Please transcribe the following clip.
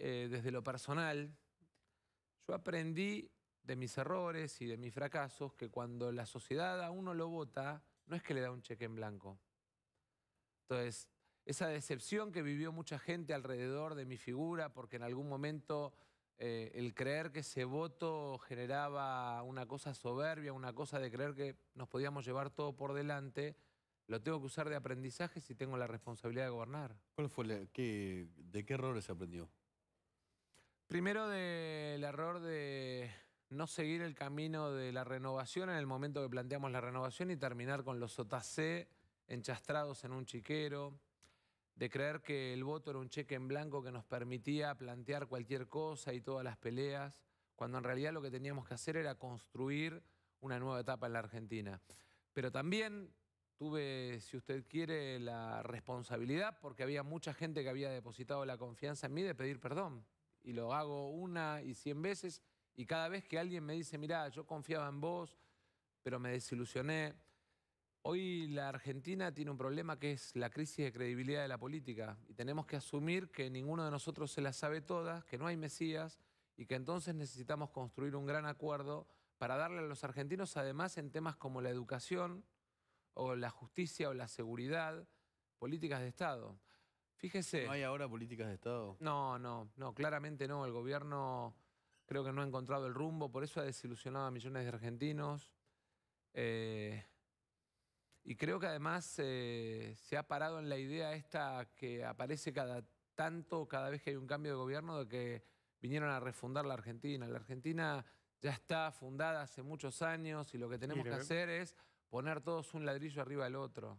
Eh, desde lo personal, yo aprendí de mis errores y de mis fracasos que cuando la sociedad a uno lo vota, no es que le da un cheque en blanco. Entonces, esa decepción que vivió mucha gente alrededor de mi figura, porque en algún momento eh, el creer que ese voto generaba una cosa soberbia, una cosa de creer que nos podíamos llevar todo por delante, lo tengo que usar de aprendizaje si tengo la responsabilidad de gobernar. ¿De qué errores aprendió? Primero del error de no seguir el camino de la renovación en el momento que planteamos la renovación y terminar con los otacé enchastrados en un chiquero, de creer que el voto era un cheque en blanco que nos permitía plantear cualquier cosa y todas las peleas, cuando en realidad lo que teníamos que hacer era construir una nueva etapa en la Argentina. Pero también tuve, si usted quiere, la responsabilidad, porque había mucha gente que había depositado la confianza en mí, de pedir perdón y lo hago una y cien veces y cada vez que alguien me dice, mirá, yo confiaba en vos, pero me desilusioné. Hoy la Argentina tiene un problema que es la crisis de credibilidad de la política y tenemos que asumir que ninguno de nosotros se la sabe todas, que no hay Mesías y que entonces necesitamos construir un gran acuerdo para darle a los argentinos, además en temas como la educación o la justicia o la seguridad, políticas de Estado. Fíjese. ¿No hay ahora políticas de Estado? No, no, no, claramente no. El gobierno creo que no ha encontrado el rumbo, por eso ha desilusionado a millones de argentinos. Eh, y creo que además eh, se ha parado en la idea esta que aparece cada tanto, cada vez que hay un cambio de gobierno, de que vinieron a refundar la Argentina. La Argentina ya está fundada hace muchos años y lo que tenemos que hacer es poner todos un ladrillo arriba del otro.